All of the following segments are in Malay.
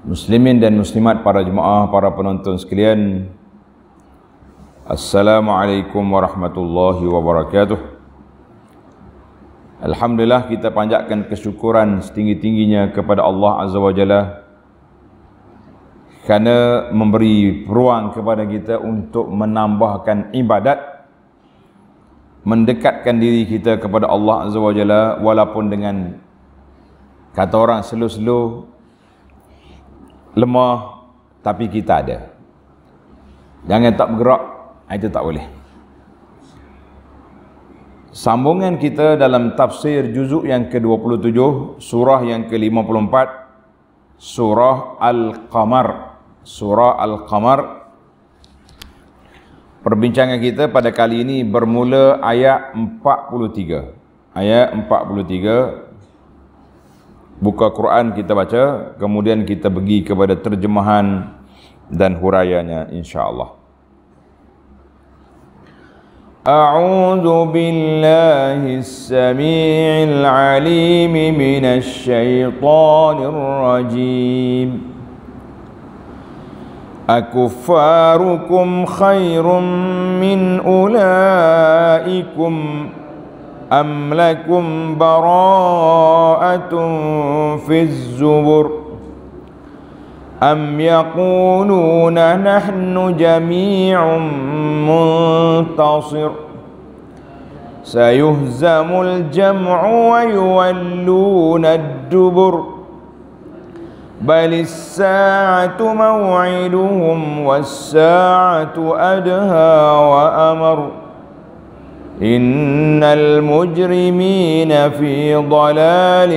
Muslimin dan muslimat para jemaah, para penonton sekalian Assalamualaikum warahmatullahi wabarakatuh Alhamdulillah kita panjatkan kesyukuran setinggi-tingginya kepada Allah Azza wa Jalla kerana memberi ruang kepada kita untuk menambahkan ibadat mendekatkan diri kita kepada Allah Azza wa Jalla walaupun dengan kata orang selu-selu lemah tapi kita ada. Jangan tak bergerak, ah, itu tak boleh. Sambungan kita dalam tafsir juzuk yang ke-27, surah yang ke-54, surah Al-Qamar. Surah Al-Qamar. Perbincangan kita pada kali ini bermula ayat 43. Ayat 43 buka Quran kita baca kemudian kita pergi kepada terjemahan dan huraiannya insyaallah أعوذ بالله samiil العليم من الشيطان الرجيم Akuffarukum khairum min أولئكم أم لكم براءة في الزبر أم يقولون نحن جميع منتصر سيهزم الجمع ويولون الدبر بل الساعة موعدهم والساعة أدهى وأمر إن المجرمين في ضلال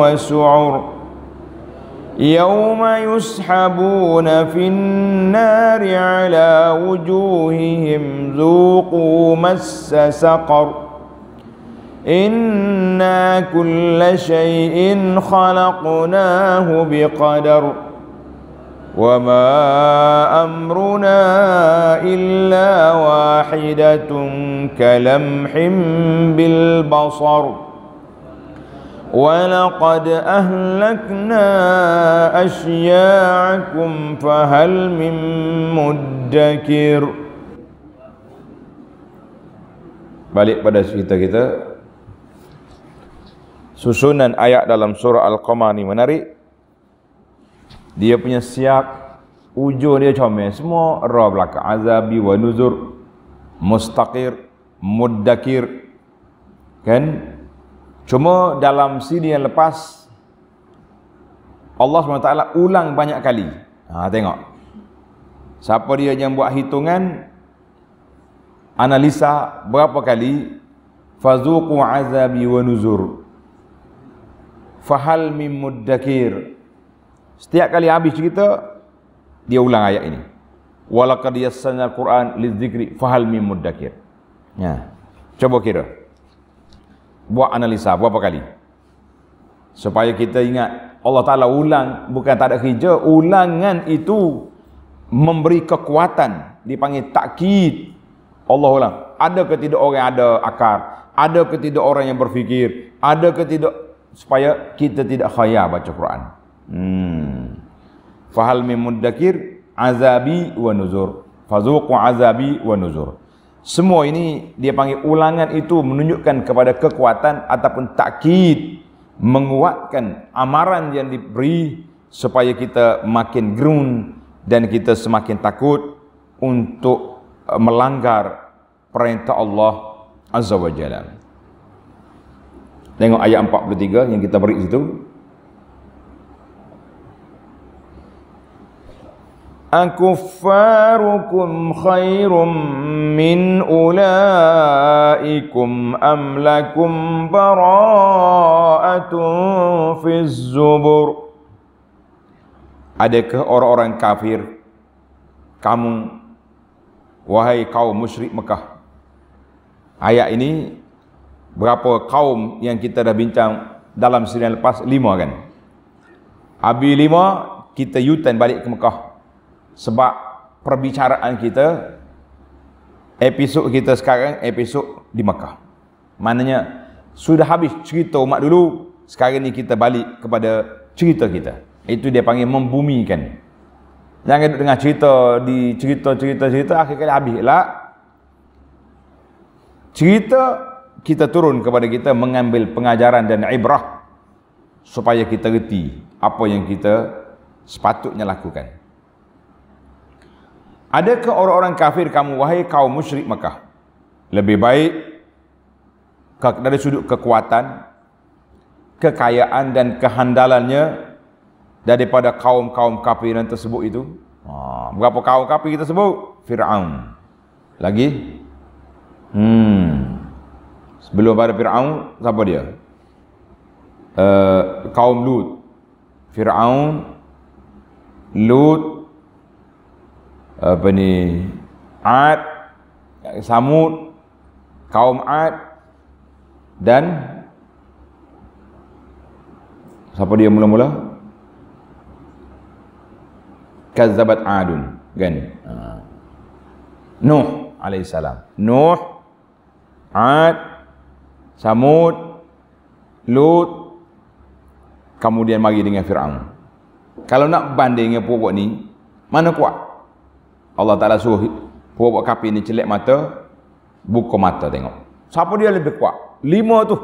وسعر يوم يسحبون في النار على وجوههم ذوقوا مس سقر إنا كل شيء خلقناه بقدر وما امرنا الا واحده كلمح بالبصر ولقد اهلكنا اشياعكم فهل من مدكر balik pada cerita kita susunan ayat dalam surah al-qamar ni menarik dia punya siap ujung dia comel semua ra belakang azabi wa nuzur mustaqir muddakir kan cuma dalam sini yang lepas Allah SWT ulang banyak kali ha, tengok siapa dia yang buat hitungan analisa berapa kali fazuqu azabi wa nuzur fahal mim muddakir Setiap kali habis cerita dia ulang ayat ini. Walaqad yassalnal Quran lidzikri fahal mim muddakir. Ya. Cuba kira. Buat analisa berapa kali? Supaya kita ingat Allah Taala ulang bukan tak ada kerja, ulangan itu memberi kekuatan dipanggil takkid. Allah ulang. Ada ke tidak orang ada akar? Ada ke tidak orang yang berfikir? Ada ke tidak supaya kita tidak khayal baca Quran? Hmm. Fahal min muddakir azabi wa nuzur. Fazuqu azabi wa nuzur. Semua ini dia panggil ulangan itu menunjukkan kepada kekuatan ataupun takkid menguatkan amaran yang diberi supaya kita makin gerun dan kita semakin takut untuk eh, melanggar perintah Allah Azza wa Jalla. Tengok ayat 43 yang kita beri situ. أكفاركم خير من أولئكم أم لكم براءة في الزبر Adakah orang-orang kafir kamu wahai kaum musyrik Mekah Ayat ini berapa kaum yang kita dah bincang dalam sidang lepas lima kan Habis lima kita yutan balik ke Mekah sebab perbicaraan kita episod kita sekarang episod di Mekah. Maknanya sudah habis cerita umat dulu, sekarang ni kita balik kepada cerita kita. Itu dia panggil membumikan. Jangan duduk dengar cerita di cerita-cerita cerita akhir kali habis lah. Cerita kita turun kepada kita mengambil pengajaran dan ibrah supaya kita reti apa yang kita sepatutnya lakukan. Adakah orang-orang kafir kamu, wahai kaum musyrik Mekah? Lebih baik dari sudut kekuatan, kekayaan dan kehandalannya daripada kaum-kaum kafir yang tersebut itu? Ha, berapa kaum kafir kita sebut? Fir'aun. Lagi? Hmm. Sebelum pada Fir'aun, siapa dia? Uh, kaum Lut. Fir'aun, Lut, apa ni Ad Samud kaum Ad dan siapa dia mula-mula Kazabat Adun kan ha. Nuh alaihi Nuh Ad Samud Lut kemudian mari dengan Firaun kalau nak banding dengan puak-puak ni mana kuat Allah Ta'ala suruh Puak-puak kapi ni celik mata Buka mata tengok Siapa dia lebih kuat? Lima tu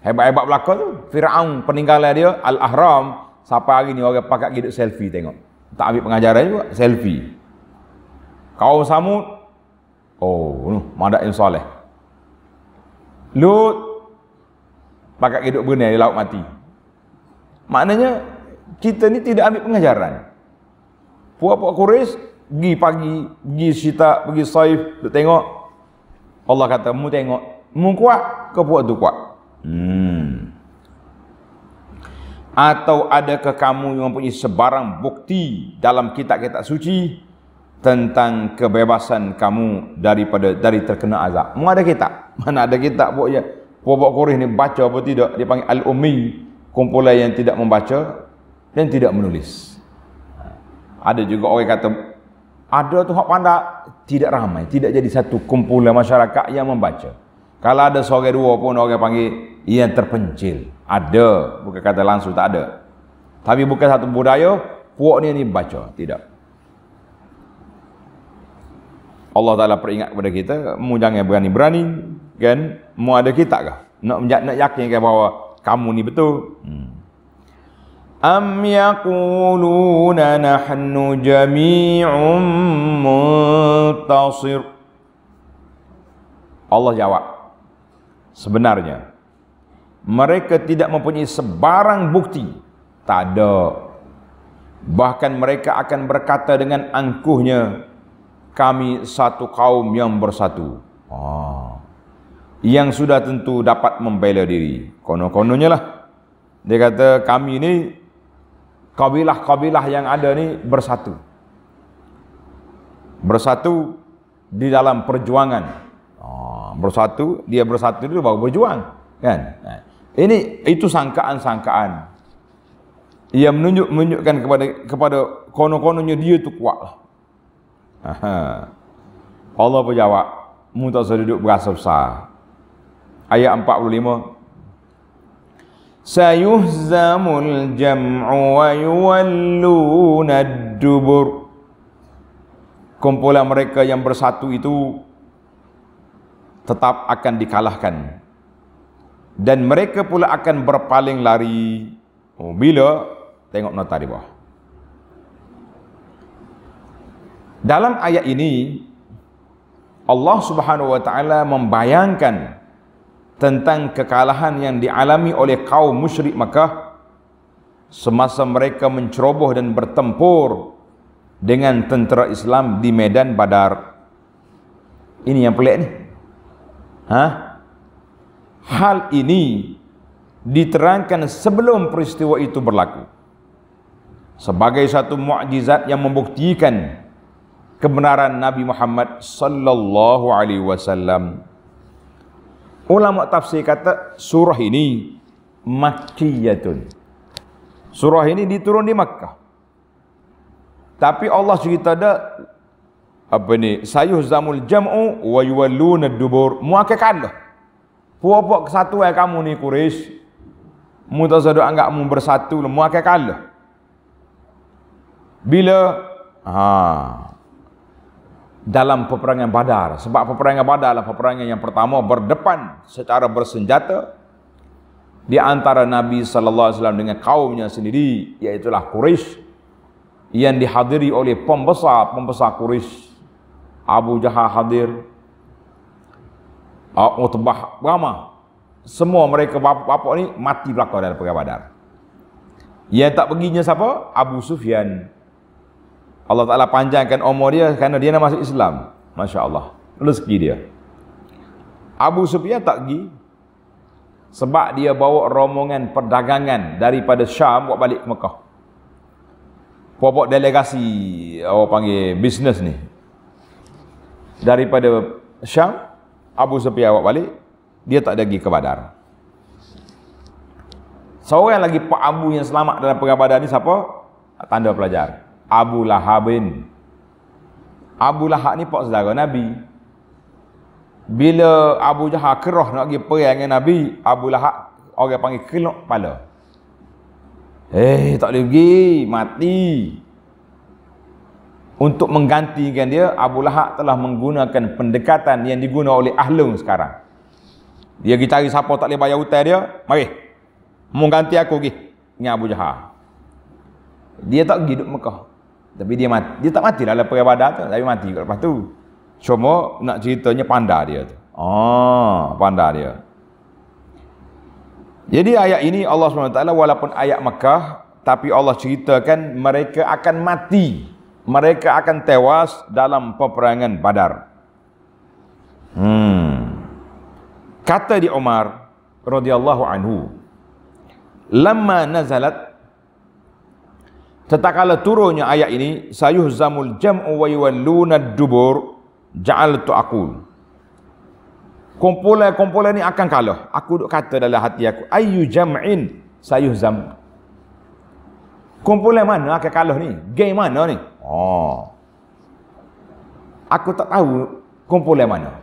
Hebat-hebat belakang tu Fir'aun peninggalan dia Al-Ahram Siapa hari ni orang pakat hidup selfie tengok Tak ambil pengajaran juga Selfie Kau samut, Oh, nuh, madak yang soleh Lut Pakat hidup benar di laut mati Maknanya Kita ni tidak ambil pengajaran Puak-puak kuris pergi pagi, pergi syita, pergi saif, duk tengok. Allah kata, mu tengok. Mu kuat, ke buat tu kuat. Hmm. Atau adakah kamu yang mempunyai sebarang bukti dalam kitab-kitab suci tentang kebebasan kamu daripada dari terkena azab? Mu ada kitab? Mana ada kitab buat ya? Puak-puak Quraisy ni baca apa tidak? Dia panggil al-ummi, kumpulan yang tidak membaca dan tidak menulis. Ada juga orang kata ada tu hak pandak tidak ramai, tidak jadi satu kumpulan masyarakat yang membaca. Kalau ada seorang dua pun orang panggil yang terpencil. Ada, bukan kata langsung tak ada. Tapi bukan satu budaya puak ni ni baca, tidak. Allah Taala peringat kepada kita, mu jangan berani-berani kan, mu ada kitab kah? Nak nak yakinkan bahawa kamu ni betul. Hmm. أم يقولون نحن جميع منتصر Allah jawab Sebenarnya Mereka tidak mempunyai sebarang bukti Tak ada Bahkan mereka akan berkata dengan angkuhnya Kami satu kaum yang bersatu oh. Yang sudah tentu dapat membela diri Kono-kononya lah Dia kata kami ini kabilah-kabilah yang ada ni bersatu. Bersatu di dalam perjuangan. Ah, bersatu, dia bersatu dulu baru berjuang, kan? Ini itu sangkaan-sangkaan. Ia menunjuk menunjukkan kepada kepada kono-kononya dia tu kuat. Lah. Aha. Allah berjawab, "Mu tak duduk berasa besar." Ayat 45, سيهزم الجمع ويولون الدبر Kumpulan mereka yang bersatu itu tetap akan dikalahkan. Dan mereka pula akan berpaling lari. Oh, bila? Tengok nota di bawah. Dalam ayat ini, Allah subhanahu wa ta'ala membayangkan tentang kekalahan yang dialami oleh kaum musyrik Makkah semasa mereka menceroboh dan bertempur dengan tentera Islam di medan Badar. Ini yang pelik ni. Ha? Hal ini diterangkan sebelum peristiwa itu berlaku. Sebagai satu mukjizat yang membuktikan kebenaran Nabi Muhammad sallallahu alaihi wasallam. Ulama tafsir kata surah ini makkiyatun. Surah ini diturun di Makkah. Tapi Allah cerita ada apa ni? Sayyuh zamul jam'u wa yuwalluna dubur. Muakakan lah. Puak-puak kesatu eh kamu ni Quraisy. Mutazadu anggap mu bersatu lah. Muakakan lah. Bila ha dalam peperangan Badar sebab peperangan Badar adalah peperangan yang pertama berdepan secara bersenjata di antara Nabi sallallahu alaihi wasallam dengan kaumnya sendiri iaitu Quraisy yang dihadiri oleh pembesar-pembesar Quraisy Abu Jahal hadir Abu Utbah Rama semua mereka bapak-bapak ni mati belakang dalam peperangan Badar yang tak perginya siapa Abu Sufyan Allah Ta'ala panjangkan umur dia kerana dia nak masuk Islam. Masya Allah. Rezeki dia. Abu Sufyan tak pergi. Sebab dia bawa rombongan perdagangan daripada Syam buat balik ke Mekah. Pobok delegasi, orang panggil bisnes ni. Daripada Syam, Abu Sufyan buat balik. Dia tak ada pergi ke Badar. Seorang lagi Pak Abu yang selamat dalam perang ni siapa? Tanda pelajaran? Abu Lahabin. Abu Lahab ni pak saudara Nabi. Bila Abu Jahal keroh nak pergi perang dengan Nabi, Abu Lahab orang panggil kelok kepala. Eh, tak boleh pergi, mati. Untuk menggantikan dia, Abu Lahab telah menggunakan pendekatan yang diguna oleh ahlung sekarang. Dia pergi cari siapa tak boleh bayar hutang dia, mari. Mau ganti aku pergi dengan Abu Jahal. Dia tak pergi duduk Mekah. Tapi dia mati. Dia tak mati dalam peribadah tu. Tapi mati lepas tu. Cuma nak ceritanya Pandar dia tu. Oh, ah, Pandar dia. Jadi ayat ini Allah SWT walaupun ayat Mekah. Tapi Allah ceritakan mereka akan mati. Mereka akan tewas dalam peperangan badar. Hmm. Kata di Umar radhiyallahu anhu. Lama nazalat Tatkala turunnya ayat ini, sayuh zamul jam'u wa yawalluna dubur ja'altu aqul. Kumpulan-kumpulan ini akan kalah. Aku duk kata dalam hati aku, ayu jam'in sayuh zam. Kumpulan mana akan kalah ni? Game mana ni? Oh. Aku tak tahu kumpulan mana.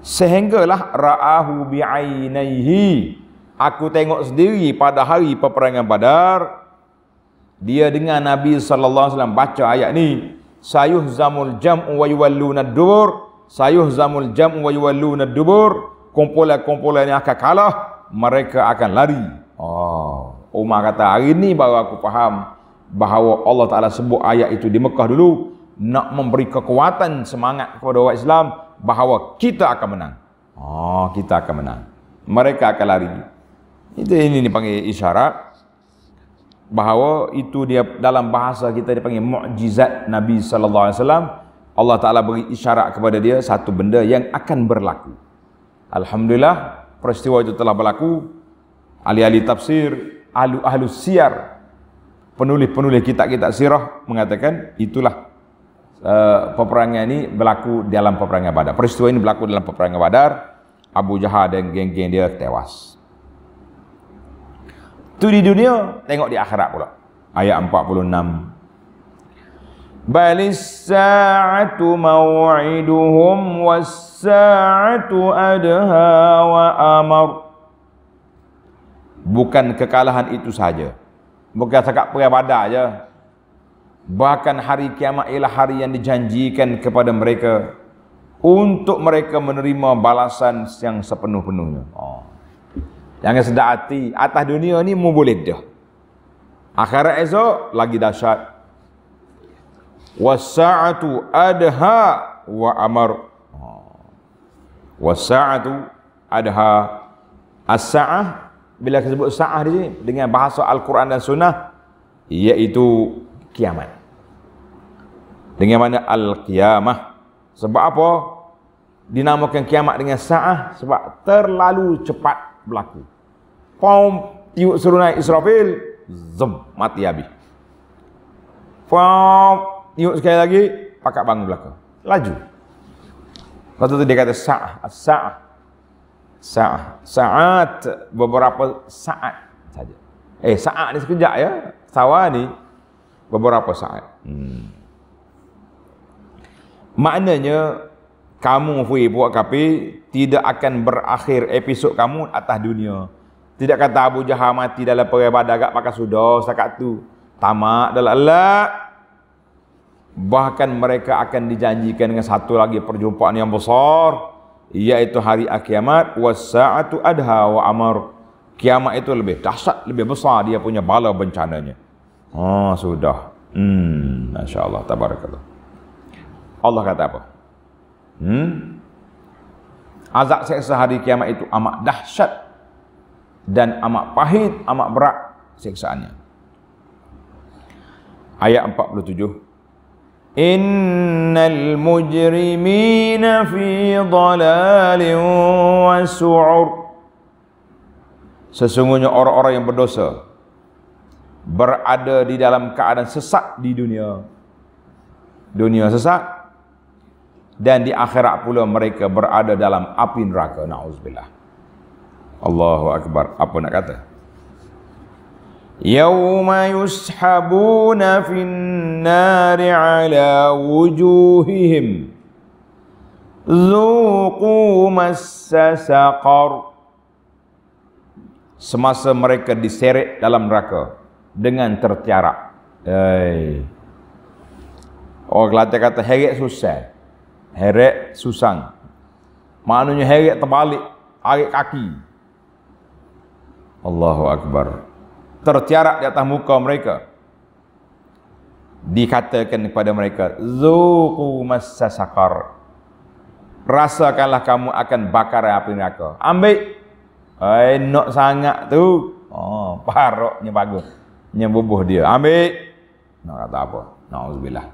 Sehinggalah ra'ahu bi'ainaihi aku tengok sendiri pada hari peperangan Badar dia dengar Nabi sallallahu alaihi wasallam baca ayat ni sayuh zamul Jam wa yuwalluna dubur sayuh zamul jam'u wa yuwalluna dubur kumpulan-kumpulan yang akan kalah mereka akan lari oh Umar kata hari ni baru aku faham bahawa Allah Taala sebut ayat itu di Mekah dulu nak memberi kekuatan semangat kepada orang Islam bahawa kita akan menang. Oh, kita akan menang. Mereka akan lari. Itu ini dipanggil isyarat bahawa itu dia dalam bahasa kita dipanggil mukjizat Nabi sallallahu alaihi wasallam. Allah Taala beri isyarat kepada dia satu benda yang akan berlaku. Alhamdulillah peristiwa itu telah berlaku. Ali-ali tafsir, ahli-ahli siar, penulis-penulis kitab-kitab sirah mengatakan itulah uh, peperangan ini berlaku dalam peperangan Badar. Peristiwa ini berlaku dalam peperangan Badar. Abu Jahal dan geng-geng dia tewas. Tu di dunia, tengok di akhirat pula. Ayat 46. Balis sa'atu maw'iduhum was adha wa amar. Bukan kekalahan itu saja. Bukan sekak peribada aja. Bahkan hari kiamat ialah hari yang dijanjikan kepada mereka untuk mereka menerima balasan yang sepenuh-penuhnya. Oh. Jangan sedar hati. Atas dunia ni mu boleh dah. Akhirat esok lagi dahsyat. Wasa'atu adha wa amar. Oh. Wasa'atu adha. As-sa'ah. Bila kita sebut sa'ah di sini. Dengan bahasa Al-Quran dan Sunnah. Iaitu kiamat. Dengan mana Al-Qiyamah. Sebab apa? Dinamakan kiamat dengan sa'ah. Sebab terlalu cepat berlaku. Pom tiup suruh naik Israfil. Zem. Mati habis. Pom tiup sekali lagi. Pakat bangun belakang. Laju. Lepas tu dia kata sa'ah. Sa'ah. Sa'ah. Sa'at. Beberapa saat saja. Eh saat ni sekejap ya. Sawa ni. Beberapa saat. Hmm. Maknanya kamu fui buat kapi tidak akan berakhir episod kamu atas dunia. Tidak kata Abu Jahal mati dalam perang Badar agak pakai sudah setakat tu. Tamak dalam Allah. Bahkan mereka akan dijanjikan dengan satu lagi perjumpaan yang besar iaitu hari akhirat wasaatu adha wa amar. Kiamat itu lebih dahsyat, lebih besar dia punya bala bencananya. Ha oh, sudah. Hmm, masya tabarakallah. Allah kata apa? Hmm. Azab seksa hari kiamat itu amat dahsyat dan amat pahit, amat berat siksaannya. Ayat 47. Innal mujrimina fi dhalalin wa su'ur. Sesungguhnya orang-orang yang berdosa berada di dalam keadaan sesat di dunia. Dunia sesat dan di akhirat pula mereka berada dalam api neraka. Nauzubillah. Allahu Akbar. Apa nak kata? Yawma yushabuna fin nari ala wujuhihim Zuku massa saqar Semasa mereka diseret dalam neraka Dengan tertiarak Hei Orang Kelantan kata heret susah Heret susang Maknanya heret terbalik Arik kaki Allahu Akbar. Tertiarap di atas muka mereka. Dikatakan kepada mereka, Zuku masasakar. Rasakanlah kamu akan bakar api neraka. Ambil. Enak sangat tu. Oh, paroknya bagus. Nyebubuh dia. Ambil. Nak kata apa? Na'udzubillah.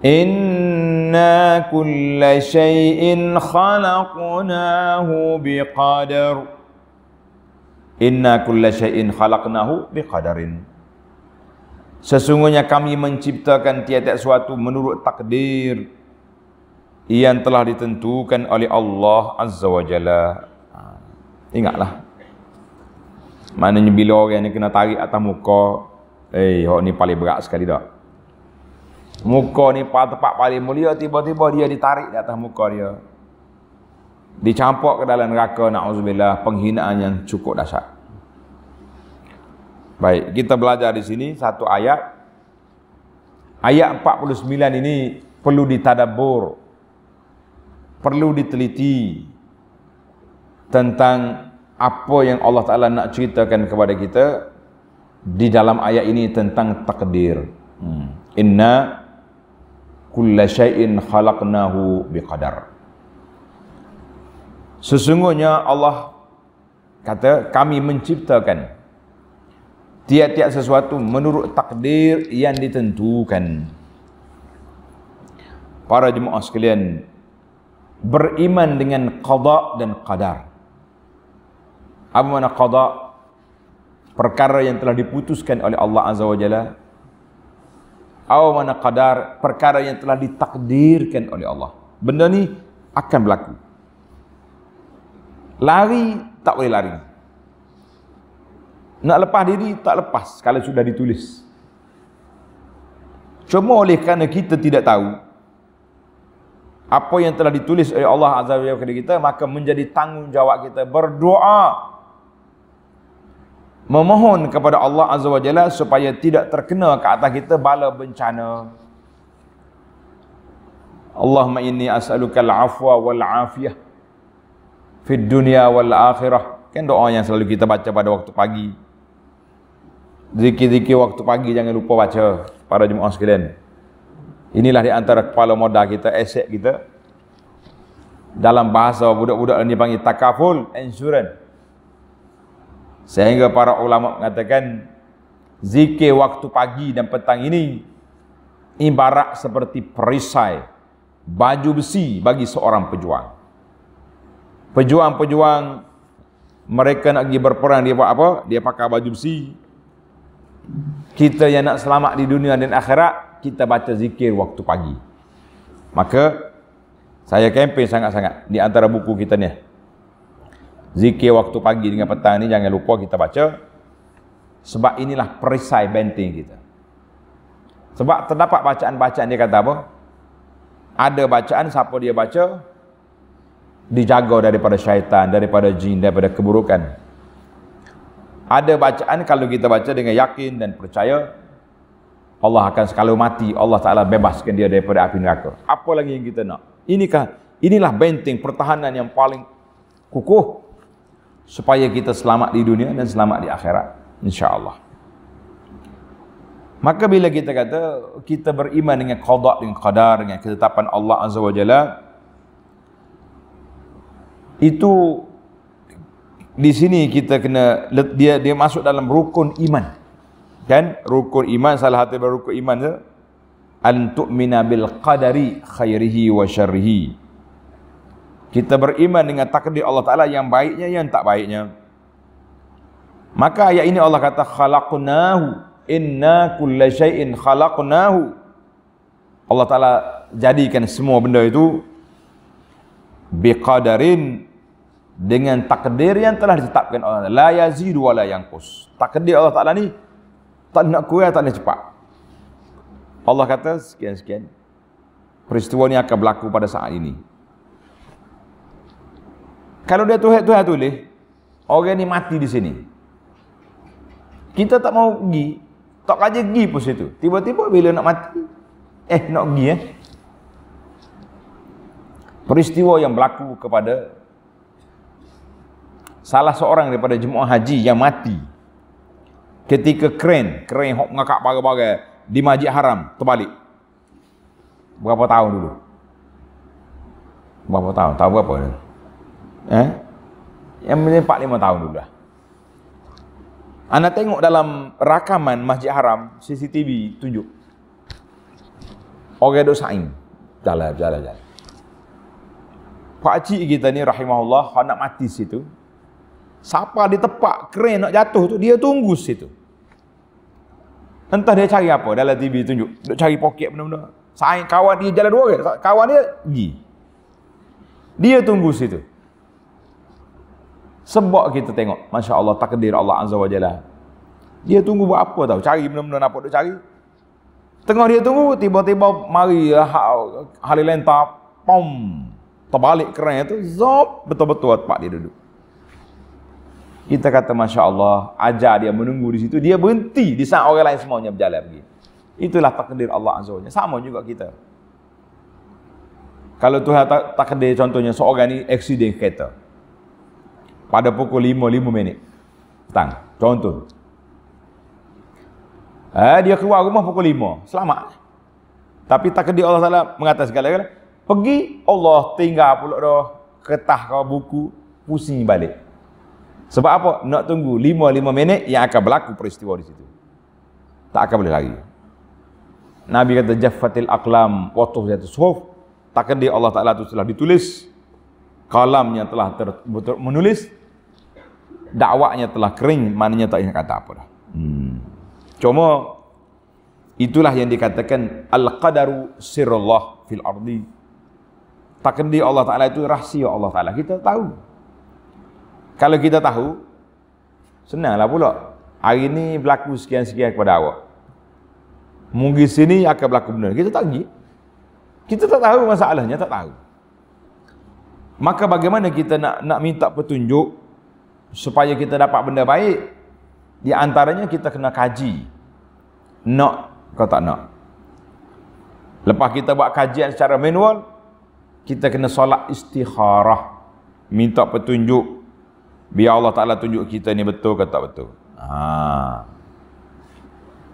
إنا كل شيء خلقناه بقدر إنا كل شيء خلقناه بقدر Sesungguhnya kami menciptakan tiada sesuatu menurut takdir yang telah ditentukan oleh Allah Azza wa Jalla. Ha, ingatlah. mana bila orang ni kena tarik atas muka, eh, hok ni paling berat sekali dah. Muka ni tempat paling mulia tiba-tiba dia ditarik di atas muka dia. Dicampak ke dalam neraka na'udzubillah penghinaan yang cukup dahsyat. Baik, kita belajar di sini satu ayat. Ayat 49 ini perlu ditadabur. Perlu diteliti tentang apa yang Allah Ta'ala nak ceritakan kepada kita di dalam ayat ini tentang takdir. Hmm. Inna kulla syai'in khalaqnahu biqadar sesungguhnya Allah kata kami menciptakan tiap-tiap sesuatu menurut takdir yang ditentukan para jemaah sekalian beriman dengan qada dan qadar apa makna qada perkara yang telah diputuskan oleh Allah azza wajalla Aw mana qadar perkara yang telah ditakdirkan oleh Allah. Benda ni akan berlaku. Lari tak boleh lari. Nak lepas diri tak lepas kalau sudah ditulis. Cuma oleh kerana kita tidak tahu apa yang telah ditulis oleh Allah Azza wa Jalla kepada kita maka menjadi tanggungjawab kita berdoa memohon kepada Allah Azza wa Jalla supaya tidak terkena ke atas kita bala bencana. Allahumma inni as'alukal afwa wal afiyah fid dunya wal akhirah. Kan doa yang selalu kita baca pada waktu pagi. Zikir-zikir waktu pagi jangan lupa baca para jemaah sekalian. Inilah di antara kepala modal kita, aset kita. Dalam bahasa budak-budak ini panggil takaful, insurance. Sehingga para ulama mengatakan zikir waktu pagi dan petang ini ibarat seperti perisai baju besi bagi seorang pejuang. Pejuang-pejuang mereka nak pergi berperang dia buat apa? Dia pakai baju besi. Kita yang nak selamat di dunia dan akhirat, kita baca zikir waktu pagi. Maka saya kempen sangat-sangat di antara buku kita ni Zikir waktu pagi dengan petang ni jangan lupa kita baca. Sebab inilah perisai benteng kita. Sebab terdapat bacaan-bacaan dia kata apa? Ada bacaan siapa dia baca dijaga daripada syaitan, daripada jin, daripada keburukan. Ada bacaan kalau kita baca dengan yakin dan percaya Allah akan sekalau mati Allah Taala bebaskan dia daripada api neraka. Apa lagi yang kita nak? Inikah inilah benteng pertahanan yang paling kukuh supaya kita selamat di dunia dan selamat di akhirat insyaallah maka bila kita kata kita beriman dengan qada dengan qadar dengan ketetapan Allah azza wajalla itu di sini kita kena dia dia masuk dalam rukun iman kan rukun iman salah satu rukun iman dia antu'mina minabil qadari khairihi wa syarrihi kita beriman dengan takdir Allah Ta'ala yang baiknya, yang tak baiknya. Maka ayat ini Allah kata, خَلَقْنَاهُ inna kulla syai'in khalaqnahu Allah Ta'ala jadikan semua benda itu biqadarin dengan takdir yang telah ditetapkan oleh Allah la yazidu wa la yangkus takdir Allah Ta'ala ni tak nak kuya tak nak cepat Allah kata sekian-sekian peristiwa ni akan berlaku pada saat ini kalau dia Tuhan Tuhan tulis, orang ni mati di sini. Kita tak mau pergi, tak kaje pergi pun situ. Tiba-tiba bila nak mati, eh nak pergi eh. Peristiwa yang berlaku kepada salah seorang daripada jemaah haji yang mati ketika keren keren hok ngakak baga-baga di Masjid Haram terbalik. Berapa tahun dulu? Berapa tahun? Tahu berapa? Eh? Yang mungkin 4-5 tahun dulu lah. Anda tengok dalam rakaman Masjid Haram, CCTV tunjuk. Orang itu saing. Jalan, jalan, jalan. Pak cik kita ni rahimahullah, kalau nak mati situ. Siapa di tepak keren nak jatuh tu, dia tunggu situ. Entah dia cari apa dalam TV tunjuk. Duk cari poket benda-benda. Saing kawan dia jalan dua ke? Kawan dia pergi. Dia tunggu situ. Sebab kita tengok, Masya Allah, takdir Allah Azza wa Jalla. Dia tunggu buat apa tahu? Cari benda-benda nak dia cari. Tengah dia tunggu, tiba-tiba mari lah, ha, hari pom, terbalik kerana itu, zop, betul-betul tempat dia duduk. Kita kata Masya Allah, ajar dia menunggu di situ, dia berhenti di saat orang lain semuanya berjalan pergi. Itulah takdir Allah Azza wa Jalla. Sama juga kita. Kalau Tuhan takdir contohnya seorang ni accident kereta pada pukul 5-5 minit petang. Contoh. Eh, dia keluar rumah pukul 5. Selamat. Tapi tak takdir Allah Taala mengatakan segala galanya Pergi Allah tinggal pula dah kertas kau buku pusing balik. Sebab apa? Nak tunggu 5-5 minit yang akan berlaku peristiwa di situ. Tak akan boleh lagi. Nabi kata jaffatil aqlam wa tuhyatu suhuf. Takdir Allah Taala itu telah ditulis. Kalamnya telah menulis dakwahnya telah kering, maknanya tak ingat kata apa dah. Hmm. Cuma itulah yang dikatakan al-qadaru sirullah fil ardi. Takdir Allah Taala itu rahsia Allah Taala. Kita tahu. Kalau kita tahu, senanglah pula. Hari ini berlaku sekian-sekian kepada awak. Mungkin sini akan berlaku benar. Kita tak pergi. Kita tak tahu masalahnya, tak tahu. Maka bagaimana kita nak nak minta petunjuk supaya kita dapat benda baik di antaranya kita kena kaji nak kau tak nak lepas kita buat kajian secara manual kita kena solat istikharah minta petunjuk biar Allah Ta'ala tunjuk kita ni betul ke tak betul ha.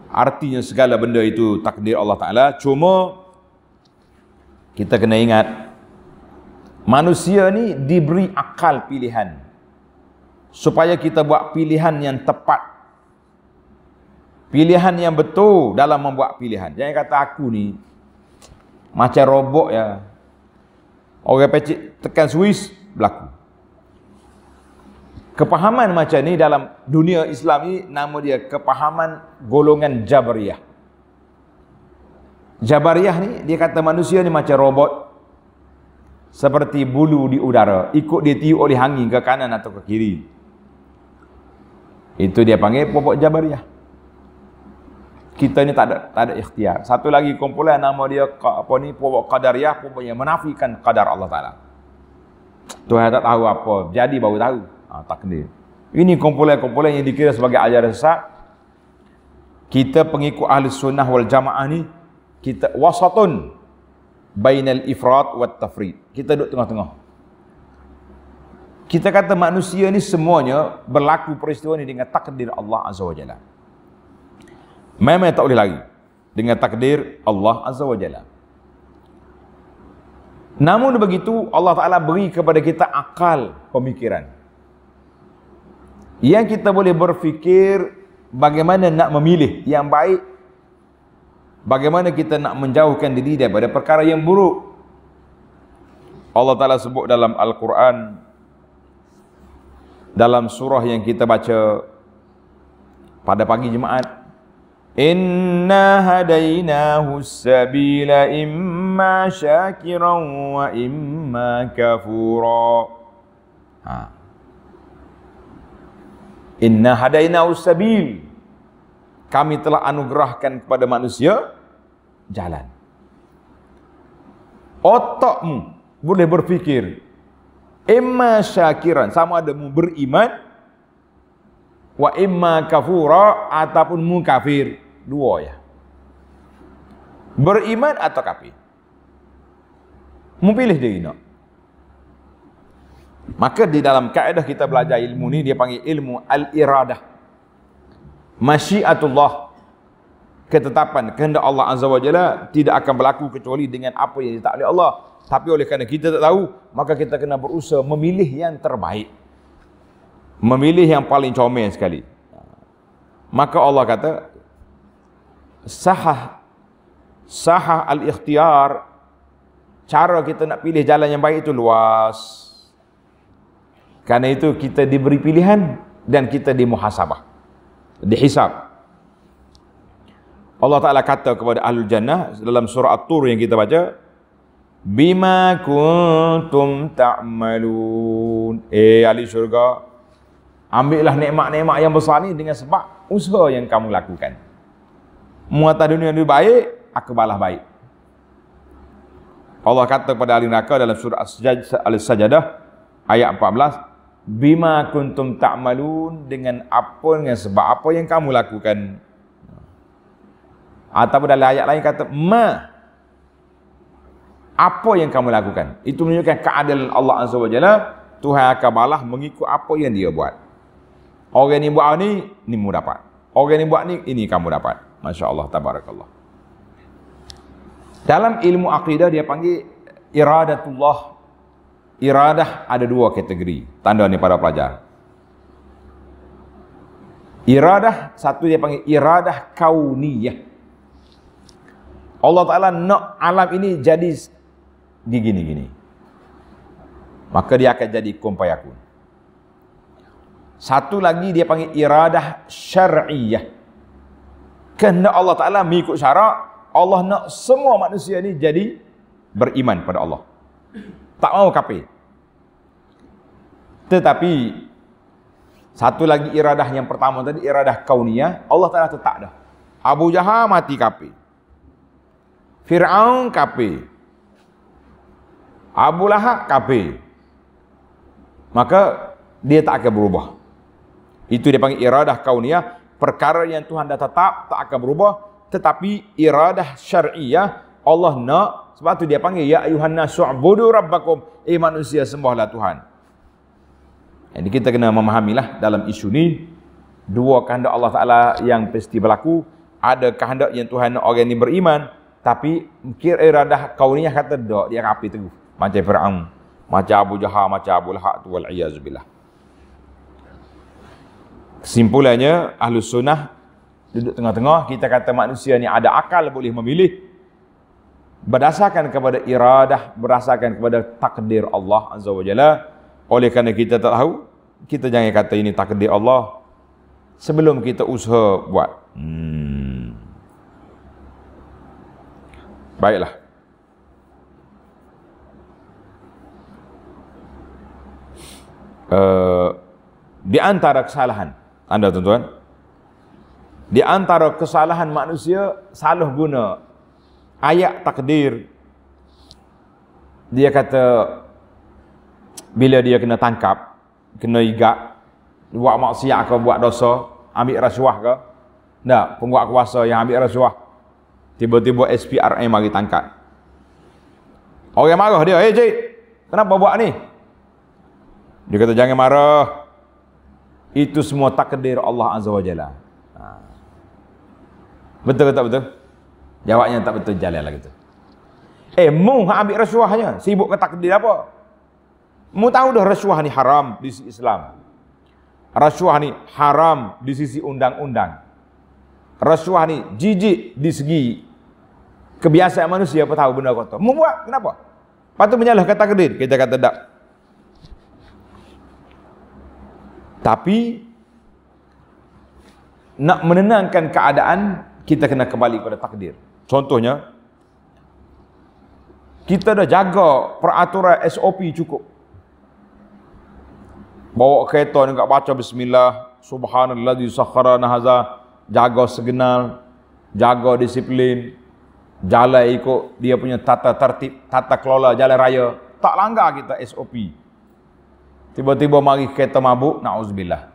artinya segala benda itu takdir Allah Ta'ala cuma kita kena ingat manusia ni diberi akal pilihan supaya kita buat pilihan yang tepat pilihan yang betul dalam membuat pilihan jangan kata aku ni macam robot ya orang pecik tekan swiss berlaku kepahaman macam ni dalam dunia Islam ni nama dia kepahaman golongan jabariyah jabariyah ni dia kata manusia ni macam robot seperti bulu di udara ikut dia tiup oleh angin ke kanan atau ke kiri itu dia panggil pokok Jabariyah. Kita ni tak ada tak ada ikhtiar. Satu lagi kumpulan nama dia apa ni pokok Qadariyah, pun yang menafikan qadar Allah Taala. Tuhan tak tahu apa, jadi baru tahu. Ha, tak kena. Ini kumpulan-kumpulan yang dikira sebagai ajaran sesat. Kita pengikut ahli sunnah wal jamaah ni, kita wasatun bainal ifrat wat tafrid. Kita duduk tengah-tengah kita kata manusia ni semuanya berlaku peristiwa ni dengan takdir Allah Azza wa Jalla. Memang tak boleh lari dengan takdir Allah Azza wa Jalla. Namun begitu Allah Taala beri kepada kita akal pemikiran. Yang kita boleh berfikir bagaimana nak memilih yang baik bagaimana kita nak menjauhkan diri daripada perkara yang buruk. Allah Taala sebut dalam Al-Quran dalam surah yang kita baca pada pagi Jumaat. Inna hadainahu sabila imma syakiran wa imma kafura. Ha. Inna hadainahu sabil. Kami telah anugerahkan kepada manusia jalan. Otakmu boleh berfikir imma syakiran sama ada mu beriman wa imma kafura ataupun mu kafir dua ya beriman atau kafir mu pilih diri nak maka di dalam kaedah kita belajar ilmu ni dia panggil ilmu al-iradah masyiatullah ketetapan kehendak Allah azza wajalla tidak akan berlaku kecuali dengan apa yang ditakdir Allah tapi oleh kerana kita tak tahu, maka kita kena berusaha memilih yang terbaik. Memilih yang paling comel sekali. Maka Allah kata, sahah, sahah al-ikhtiar, cara kita nak pilih jalan yang baik itu luas. Karena itu kita diberi pilihan dan kita dimuhasabah. Dihisab. Allah Ta'ala kata kepada Ahlul Jannah dalam surah At-Tur yang kita baca, bima kuntum ta'malun eh ahli syurga ambillah nikmat-nikmat yang besar ni dengan sebab usaha yang kamu lakukan muata dunia ni baik aku balas baik Allah kata kepada ahli neraka dalam surah Al-Sajadah ayat 14 bima kuntum ta'malun dengan apa dengan sebab apa yang kamu lakukan ataupun dalam ayat lain kata ma apa yang kamu lakukan. Itu menunjukkan keadilan Allah Azza wa Jalla, Tuhan akan balas mengikut apa yang dia buat. Orang ni buat ni, ni mu dapat. Orang ni buat ni, ini kamu dapat. Masya Allah, tabarakallah. Dalam ilmu akidah dia panggil iradatullah. Iradah ada dua kategori. Tanda ni pada pelajar. Iradah, satu dia panggil iradah kauniyah. Allah Ta'ala nak alam ini jadi gini-gini. Maka dia akan jadi kaum kumpayakun. Satu lagi dia panggil iradah syar'iyah. Kena Allah Ta'ala mengikut syarak, Allah nak semua manusia ni jadi beriman pada Allah. Tak mau kafir. Tetapi satu lagi iradah yang pertama tadi iradah kauniyah, Allah Taala tetap dah. Abu Jahal mati kafir. Firaun kafir. Abu Lahab kafir. Maka dia tak akan berubah. Itu dia panggil iradah kauniyah. Perkara yang Tuhan dah tetap tak akan berubah. Tetapi iradah syariah Allah nak. Sebab tu dia panggil ya ayuhan ayuhanna su'budu rabbakum. Eh manusia sembahlah Tuhan. Jadi kita kena memahamilah dalam isu ni. Dua kehendak Allah Ta'ala yang pasti berlaku. Ada kehendak yang Tuhan nak orang ni beriman. Tapi kira iradah kauniyah kata tak. Dia kapi teguh macam Firaun macam Abu Jahal macam Abu Lahab tu wal iyaz billah kesimpulannya ahli sunnah duduk tengah-tengah kita kata manusia ni ada akal boleh memilih berdasarkan kepada iradah berdasarkan kepada takdir Allah azza wajalla oleh kerana kita tak tahu kita jangan kata ini takdir Allah sebelum kita usaha buat hmm. baiklah Eh, di antara kesalahan anda tuan-tuan di antara kesalahan manusia salah guna ayat takdir dia kata bila dia kena tangkap kena igat buat maksiat ke buat dosa ambil rasuah ke tak, penguat kuasa yang ambil rasuah tiba-tiba SPRM lagi tangkap orang marah dia eh cik kenapa buat ni dia kata jangan marah. Itu semua takdir Allah Azza wa Jalla. Ha. Betul ke tak betul? Jawabnya tak betul jalan lah gitu. Eh, mu hak ambil rasuahnya. Sibuk ke takdir apa? Mu tahu dah rasuah ni haram di sisi Islam. Rasuah ni haram di sisi undang-undang. Rasuah ni jijik di segi kebiasaan manusia apa tahu benda kotor. Mu buat kenapa? Patut menyalahkan takdir. Kita kata tak. Tapi nak menenangkan keadaan kita kena kembali kepada takdir. Contohnya kita dah jaga peraturan SOP cukup. Bawa kereta ni kat baca bismillah subhanallazi sakhara nahaza jaga segenal jaga disiplin jalan ikut dia punya tata tertib tata kelola jalan raya tak langgar kita SOP Tiba-tiba mari kereta mabuk, na'uzubillah.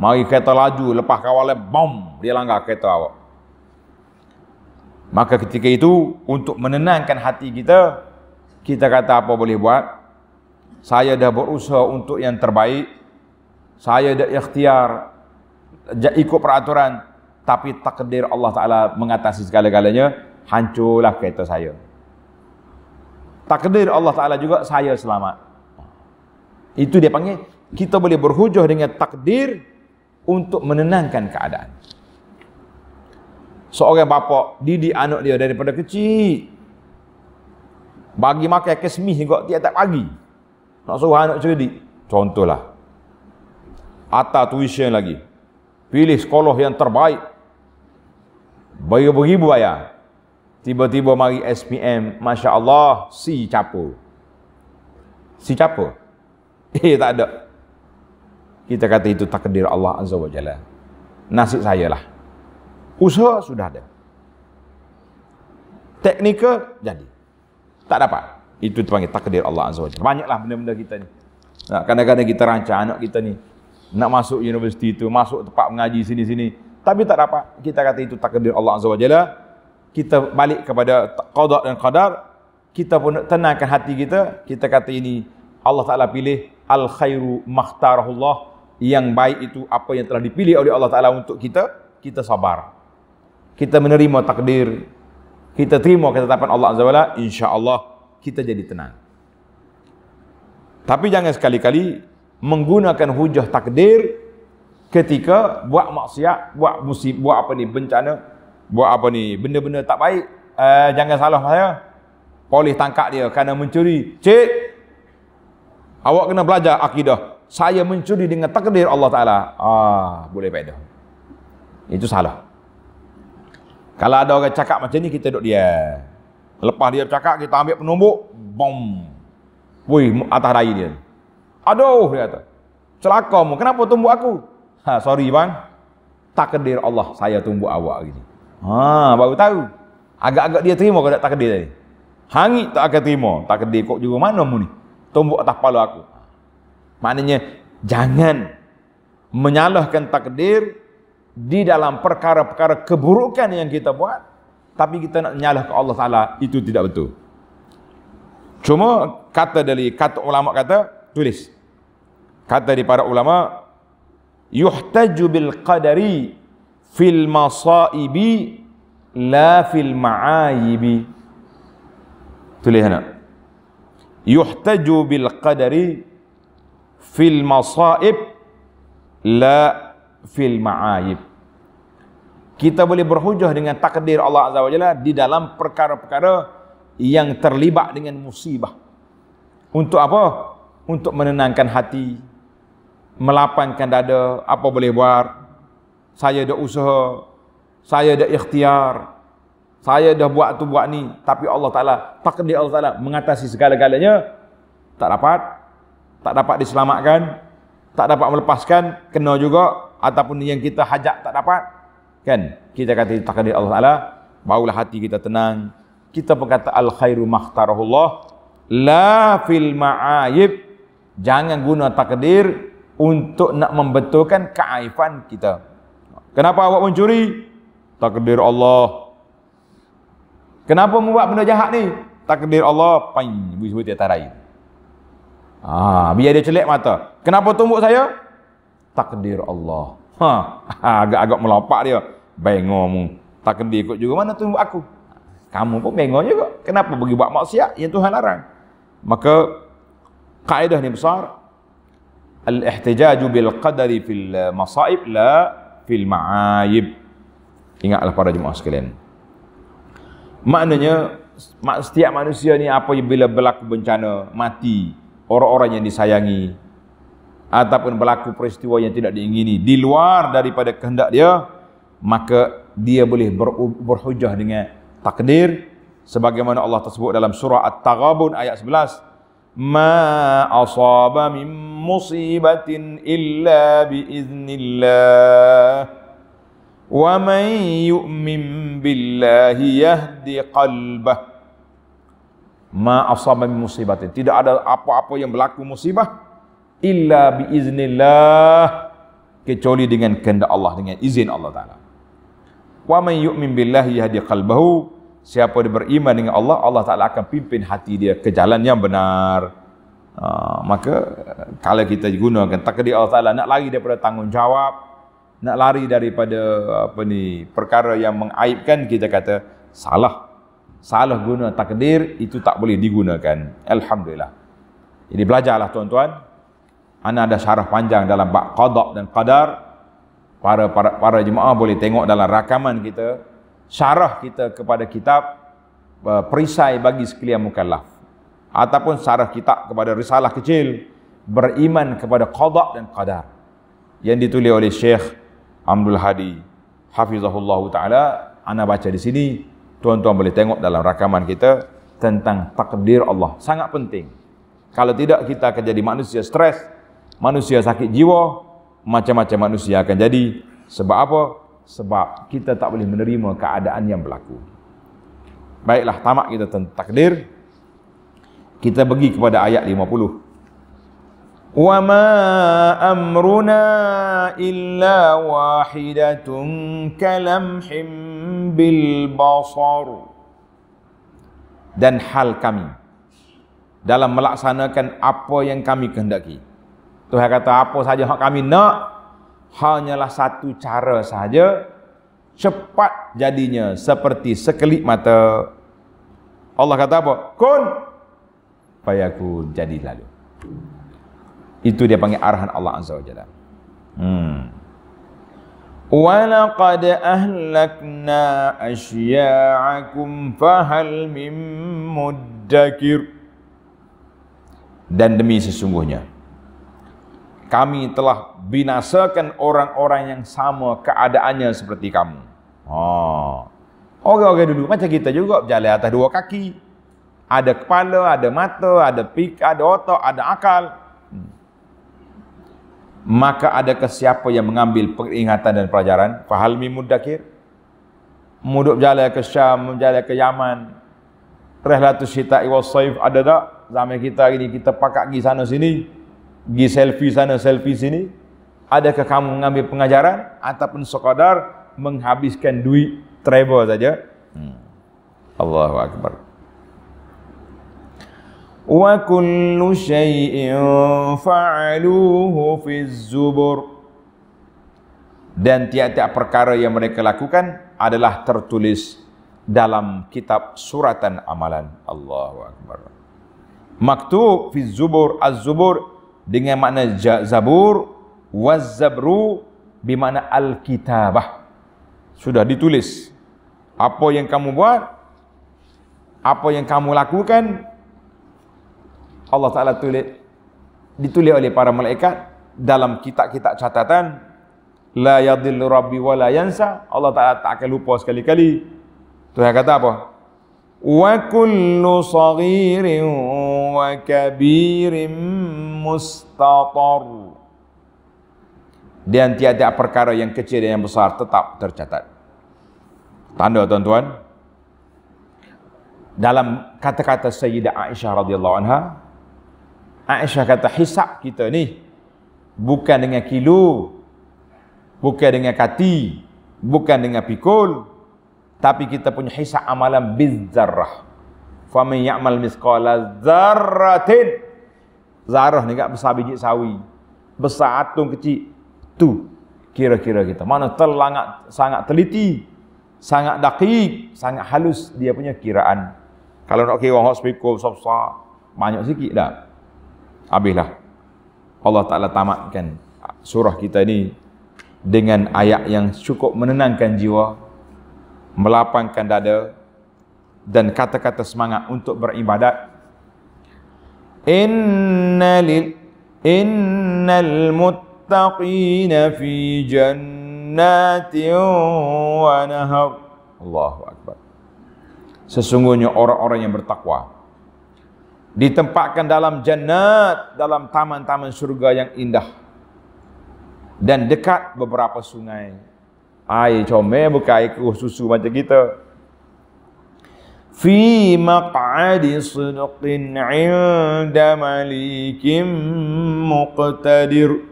Mari kereta laju, lepas kawalnya, bom, dia langgar kereta awak. Maka ketika itu, untuk menenangkan hati kita, kita kata apa boleh buat. Saya dah berusaha untuk yang terbaik. Saya dah ikhtiar ikut peraturan. Tapi takdir Allah Ta'ala mengatasi segala-galanya, hancurlah kereta saya. Takdir Allah Ta'ala juga, saya selamat. Itu dia panggil kita boleh berhujah dengan takdir untuk menenangkan keadaan. Seorang bapa didik anak dia daripada kecil. Bagi makan kesmih juga tiap-tiap pagi. Nak suruh anak cerdik. Contohlah. Atas tuition lagi. Pilih sekolah yang terbaik. Beribu-ribu bayar. Tiba-tiba mari SPM. Masya Allah, si capo. Si capo. Eh, tak ada. Kita kata itu takdir Allah Azza wa Jalla. Nasib saya lah. Usaha sudah ada. Teknikal jadi. Tak dapat. Itu dipanggil takdir Allah Azza wa Jalla. Banyaklah benda-benda kita ni. Nah, kadang-kadang kita rancang anak kita ni. Nak masuk universiti itu, masuk tempat mengaji sini-sini. Tapi tak dapat. Kita kata itu takdir Allah Azza wa Jalla. Kita balik kepada qadar dan qadar. Kita pun tenangkan hati kita. Kita kata ini Allah Ta'ala pilih al khairu makhtarullah yang baik itu apa yang telah dipilih oleh Allah Taala untuk kita kita sabar kita menerima takdir kita terima ketetapan Allah Azza Wajalla insya Allah kita jadi tenang tapi jangan sekali-kali menggunakan hujah takdir ketika buat maksiat buat musib buat apa ni bencana buat apa ni benda-benda tak baik uh, jangan salah saya polis tangkap dia kerana mencuri cik Awak kena belajar akidah. Saya mencuri dengan takdir Allah Ta'ala. Ah, boleh pada. Itu salah. Kalau ada orang cakap macam ni, kita duduk dia. Lepas dia cakap, kita ambil penumbuk. Bom. Wui, atas raya dia. Aduh, dia kata. Celaka mu, kenapa tumbuk aku? Ha, sorry bang. Takdir Allah, saya tumbuk awak gini. Ha, baru tahu. Agak-agak dia terima kalau tak takdir tadi. Hangit tak akan terima. Takdir kok juga mana mu ni? tumbuk atas kepala aku. Maknanya jangan menyalahkan takdir di dalam perkara-perkara keburukan yang kita buat tapi kita nak menyalahkan Allah Taala itu tidak betul. Cuma kata dari kata ulama kata tulis. Kata di para ulama yuhtaju bil qadari fil masaibi la fil maayibi. Tulis anak. Hmm yuhtaju bil qadari fil masaib la fil ma'ayib kita boleh berhujah dengan takdir Allah Azza wa Jalla di dalam perkara-perkara yang terlibat dengan musibah untuk apa untuk menenangkan hati melapangkan dada apa boleh buat saya ada usaha saya ada ikhtiar saya dah buat tu buat ni tapi Allah Taala takdir Allah Taala mengatasi segala-galanya tak dapat tak dapat diselamatkan tak dapat melepaskan kena juga ataupun yang kita hajat tak dapat kan kita kata takdir Allah Taala barulah hati kita tenang kita berkata al khairu makhtarahullah la fil ma'ayib jangan guna takdir untuk nak membetulkan keaifan kita kenapa awak mencuri takdir Allah Kenapa membuat benda jahat ni? Takdir Allah pain buih sebut tiada lain. Ha, biar dia celik mata. Kenapa tumbuk saya? Takdir Allah. Ha, agak-agak melompat dia. bengong. Bengomu. Takdir ikut juga mana tumbuk aku? Kamu pun bengong juga. Kenapa bagi buat maksiat yang Tuhan larang? Maka kaedah ni besar. Al-ihtijaju bil qadari fil masaib la fil ma'ayib. Ingatlah para jemaah sekalian. Maknanya setiap manusia ni apa bila berlaku bencana mati orang-orang yang disayangi ataupun berlaku peristiwa yang tidak diingini di luar daripada kehendak dia maka dia boleh berhujah dengan takdir sebagaimana Allah tersebut dalam surah At-Taghabun ayat 11 ma asaba min musibatin illa bi idznillah ومن يؤمن بالله يهدي قلبه ما أصاب من مصيبة tidak ada apa-apa yang berlaku musibah illa biiznillah kecuali dengan kehendak Allah dengan izin Allah Taala wa man yu'min billahi yahdi qalbahu siapa yang beriman dengan Allah Allah Taala akan pimpin hati dia ke jalan yang benar uh, maka kalau kita gunakan takdir Allah Taala nak lari daripada tanggungjawab nak lari daripada apa ni perkara yang mengaibkan kita kata salah salah guna takdir itu tak boleh digunakan alhamdulillah jadi belajarlah tuan-tuan ana ada syarah panjang dalam bab qada dan qadar para para, para jemaah boleh tengok dalam rakaman kita syarah kita kepada kitab e, perisai bagi sekalian mukallaf ataupun syarah kita kepada risalah kecil beriman kepada qada dan qadar yang ditulis oleh Syekh Abdul Hadi Hafizahullah Ta'ala Anda baca di sini Tuan-tuan boleh tengok dalam rakaman kita Tentang takdir Allah Sangat penting Kalau tidak kita akan jadi manusia stres Manusia sakit jiwa Macam-macam manusia akan jadi Sebab apa? Sebab kita tak boleh menerima keadaan yang berlaku Baiklah tamak kita tentang takdir Kita pergi kepada ayat وما أمرنا إلا واحدة كلمح بالبصر dan hal kami dalam melaksanakan apa yang kami kehendaki. Tuhan kata apa saja hak kami nak hanyalah satu cara saja cepat jadinya seperti sekelip mata. Allah kata apa? Kun fayakun jadi lalu. Itu dia panggil arahan Allah Azza wa Jalla. Hmm. Wa laqad ahlakna asya'akum fahal mim muddakir. Dan demi sesungguhnya kami telah binasakan orang-orang yang sama keadaannya seperti kamu. Ha. Oh. Orang-orang dulu macam kita juga berjalan atas dua kaki. Ada kepala, ada mata, ada pik, ada otak, ada akal maka adakah siapa yang mengambil peringatan dan pelajaran fahal mim mudakir muduk jalan ke syam jalan ke yaman rehlatu syita wa saif ada tak zaman kita hari ini kita pakak pergi sana sini pergi selfie sana selfie sini adakah kamu mengambil pengajaran ataupun sekadar menghabiskan duit travel saja hmm. Allahu akbar وكل شيء فعلوه في الزبر dan tiap-tiap perkara yang mereka lakukan adalah tertulis dalam kitab suratan amalan Allahu akbar maktub fi zubur az-zubur dengan makna zabur wazzabru bermakna al-kitabah sudah ditulis apa yang kamu buat apa yang kamu lakukan Allah Ta'ala tulis ditulis oleh para malaikat dalam kitab-kitab catatan la yadhillu rabbi wa la yansa Allah Ta'ala tak akan lupa sekali-kali tu Tuhan kata apa? wa kullu saghirin wa kabirin mustatar dan tiada perkara yang kecil dan yang besar tetap tercatat tanda tuan-tuan dalam kata-kata Sayyidah Aisyah radhiyallahu anha Aisyah kata hisap kita ni bukan dengan kilo, bukan dengan kati, bukan dengan pikul, tapi kita punya hisap amalan bizarrah. Fa man ya'mal mithqala dzarratin zarah ni gak besar biji sawi. Besar atom kecil tu kira-kira kita. Mana telangat sangat teliti, sangat dakik, sangat halus dia punya kiraan. Kalau nak kira orang hospital besar-besar banyak sikit dah habislah. Allah Ta'ala tamatkan surah kita ini dengan ayat yang cukup menenangkan jiwa, melapangkan dada dan kata-kata semangat untuk beribadat. Innal innal muttaqin fi jannatin wa nahar. Allahu akbar. Sesungguhnya orang-orang yang bertakwa ditempatkan dalam jannat dalam taman-taman syurga yang indah dan dekat beberapa sungai air comel bukan air keruh susu macam kita fi maq'adi sidqin 'inda malikin muqtadir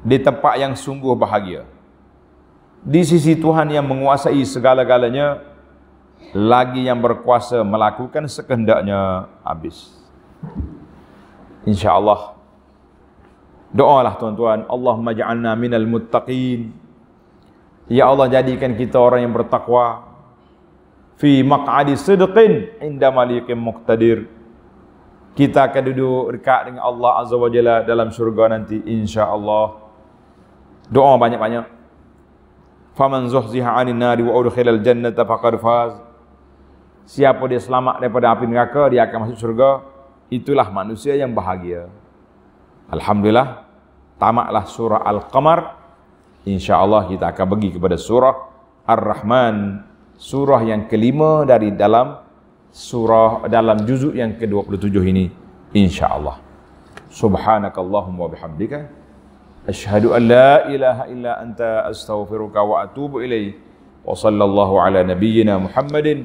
di tempat yang sungguh bahagia di sisi Tuhan yang menguasai segala-galanya lagi yang berkuasa melakukan sekehendaknya habis. InsyaAllah. Doalah tuan-tuan. Allah ja'alna minal muttaqin. Ya Allah jadikan kita orang yang bertakwa. Fi maq'adi sidqin inda malikin muqtadir. Kita akan duduk dekat dengan Allah Azza Wajalla dalam syurga nanti insya-Allah. Doa banyak-banyak. Faman zuhziha 'anil nari wa udkhilal jannata faqad faz siapa dia selamat daripada api neraka dia akan masuk syurga itulah manusia yang bahagia alhamdulillah tamatlah surah al-qamar insyaallah kita akan bagi kepada surah ar-rahman surah yang kelima dari dalam surah dalam juzuk yang ke-27 ini insyaallah subhanakallahumma wa bihamdika ashhadu an la ilaha illa anta astaghfiruka wa atubu ilaihi wa sallallahu ala nabiyyina muhammadin